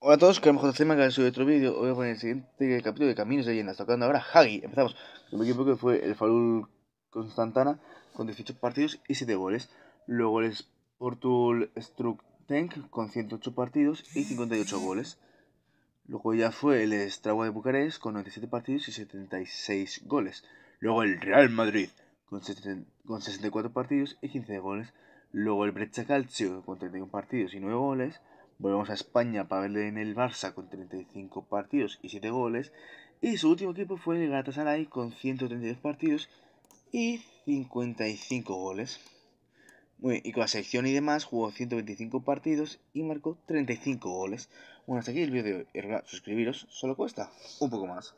Hola a todos, que me más de otro vídeo. Hoy vamos a el siguiente capítulo de Caminos de Leyendas, tocando ahora Hagi. Empezamos. El equipo que fue el Falul Constantana con 18 partidos y 7 goles. Luego el Sportul tank con 108 partidos y 58 goles. Luego ya fue el Estragua de Bucarest con 97 partidos y 76 goles. Luego el Real Madrid con, 64 partidos y 15 goles. Luego el Brecha Calcio con 31 partidos y 9 goles. Volvemos a España para verle en el Barça con 35 partidos y 7 goles. Y su último equipo fue el Galatasaray con 132 partidos y 55 goles. Muy bien, y con la selección y demás jugó 125 partidos y marcó 35 goles. Bueno, hasta aquí el vídeo de hoy. suscribiros, solo cuesta un poco más.